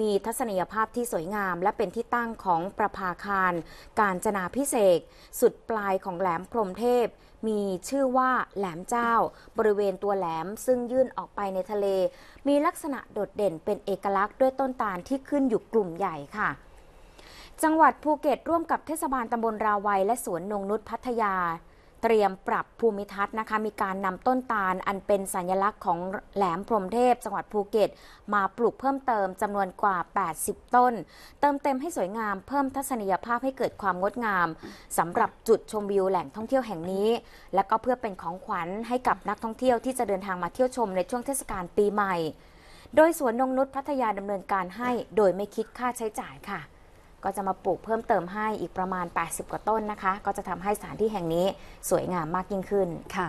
มีทัศนียภาพที่สวยงามและเป็นที่ตั้งของประภาคารการจนาพิเศษ สุดปลายของแหลมพรมเทพ มีชื่อว่าแหลมเจ้า บริเวณตัวแหลมซึ่งยื่นออกไปในทะเล มีลักษณะโดดเด่นเป็นเอกลักษณ์ด้วยต้นตาลที่ขึ้นอยู่กลุ่มใหญ่ค่ะ จังหวัดภูเก็ต ร่วมกับเทศบาลตำบลราวัยและสวนนงนุษย์พัทยาเตรียมปรับภูมิทัศน์นะคะมีการนำต้นตาลอันเป็นสัญลักษณ์ของแหลมพรมเทพจังหวัดภูเก็ต มาปลูกเพิ่มเติมจำนวนกว่า 80 ต้น เติมเต็มให้สวยงามเพิ่มทัศนียภาพให้เกิดความงดงามสำหรับจุดชมวิวแหล่งท่องเที่ยวแห่งนี้ และก็เพื่อเป็นของขวัญให้กับนักท่องเที่ยวที่จะเดินทางมาเที่ยวชมในช่วงเทศกาลปีใหม่โดยสวนนงนุษย์พัทยาดำเนินการให้ โดยไม่คิดค่าใช้จ่ายค่ะก็จะมาปลูกเพิ่มเติมให้อีกประมาณ 80 กว่าต้นนะคะ ก็จะทำให้สถานที่แห่งนี้สวยงามมากยิ่งขึ้นค่ะ